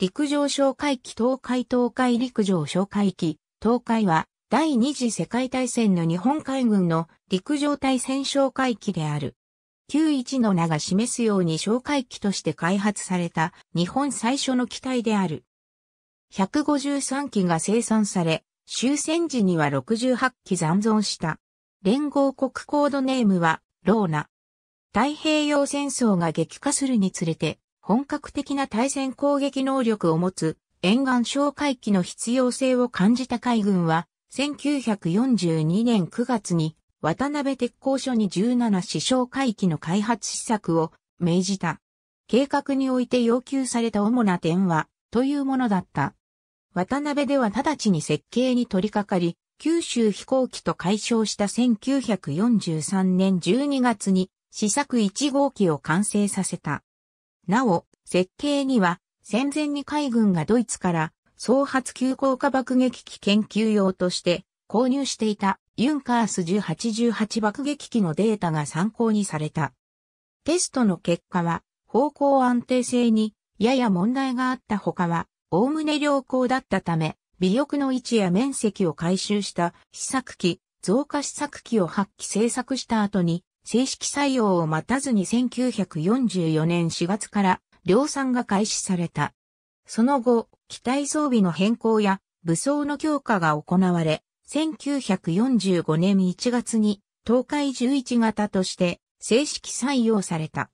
陸上哨戒機東海東海陸上哨戒機東海は第二次世界大戦の日本海軍の陸上対戦哨戒機である。91の名が示すように哨戒機として開発された日本最初の機体である。153機が生産され、終戦時には68機残存した。連合国コードネームは、ローナ。太平洋戦争が激化するにつれて、本格的な対戦攻撃能力を持つ沿岸哨戒機の必要性を感じた海軍は、1942年9月に渡辺鉄工所に17支哨戒機の開発施策を命じた。計画において要求された主な点は、というものだった。渡辺では直ちに設計に取り掛かり、九州飛行機と解消した1943年12月に試作1号機を完成させた。なお、設計には戦前に海軍がドイツから総発急降下爆撃機研究用として購入していたユンカース1818爆撃機のデータが参考にされた。テストの結果は方向安定性にやや問題があったほかは、おおむね良好だったため、尾翼の位置や面積を回収した試作機、増加試作機を発揮製作した後に正式採用を待たずに1944年4月から量産が開始された。その後、機体装備の変更や武装の強化が行われ、1945年1月に東海11型として正式採用された。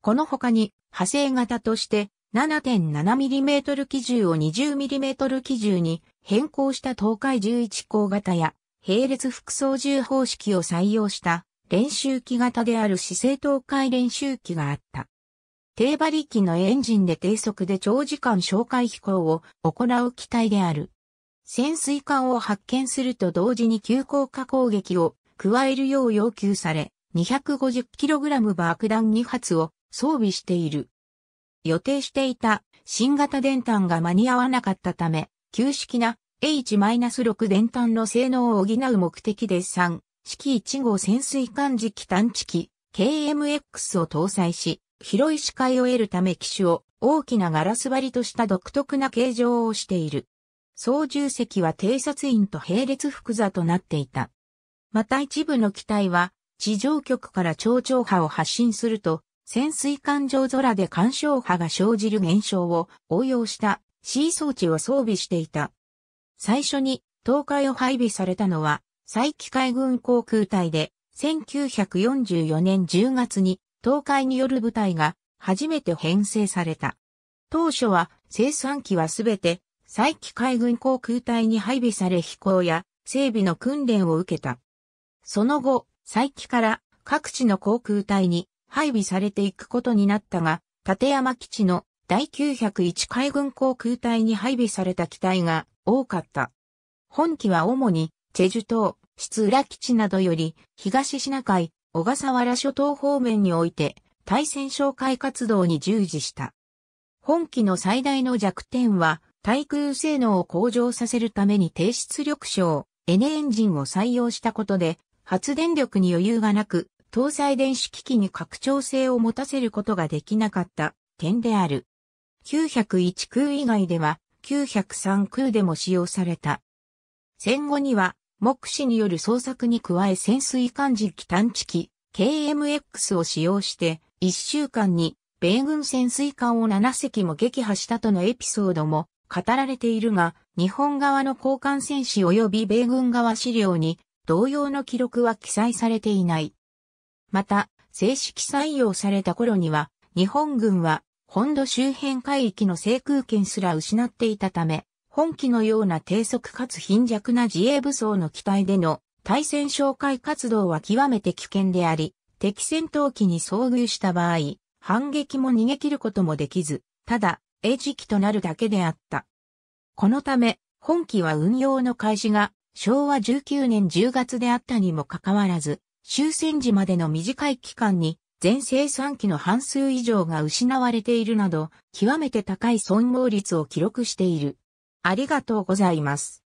この他に派生型として 7.7mm 基準を 20mm 基準に変更した東海11鋼型や並列複層銃方式を採用した練習機型である姿勢倒壊練習機があった。低馬力のエンジンで低速で長時間哨戒飛行を行う機体である。潜水艦を発見すると同時に急降下攻撃を加えるよう要求され、250kg 爆弾2発を装備している。予定していた新型電炭が間に合わなかったため、旧式な H-6 電炭の性能を補う目的で3式1号潜水艦時期探知機 KMX を搭載し、広い視界を得るため機種を大きなガラス張りとした独特な形状をしている。操縦席は偵察員と並列複座となっていた。また一部の機体は地上局から超長波を発信すると潜水艦上空で干渉波が生じる現象を応用した C 装置を装備していた。最初に東海を配備されたのは佐伯海軍航空隊で、1944年10月に、東海による部隊が、初めて編成された。当初は、生産機はすべて、佐伯海軍航空隊に配備され飛行や、整備の訓練を受けた。その後、佐伯から各地の航空隊に配備されていくことになったが、立山基地の第901海軍航空隊に配備された機体が多かった。本機は主にチェジュ島、室浦基地などより、東シナ海、小笠原諸島方面において、対戦哨戒活動に従事した。本機の最大の弱点は、対空性能を向上させるために低出力エ N エンジンを採用したことで、発電力に余裕がなく、搭載電子機器に拡張性を持たせることができなかった点である。901空以外では、903空でも使用された。戦後には、目視による捜索に加え潜水艦時期探知機 KMX を使用して、1週間に米軍潜水艦を7隻も撃破したとのエピソードも語られているが、日本側の交換戦士及び米軍側資料に同様の記録は記載されていない。また、正式採用された頃には、日本軍は本土周辺海域の制空権すら失っていたため、今期のような低速かつ貧弱な自衛武装の機体での対戦紹介活動は極めて危険であり、敵戦闘機に遭遇した場合、反撃も逃げ切ることもできず、ただ、餌食となるだけであった。このため、本機は運用の開始が昭和19年10月であったにもかかわらず、終戦時までの短い期間に全生産機の半数以上が失われているなど、極めて高い損耗率を記録している。ありがとうございます。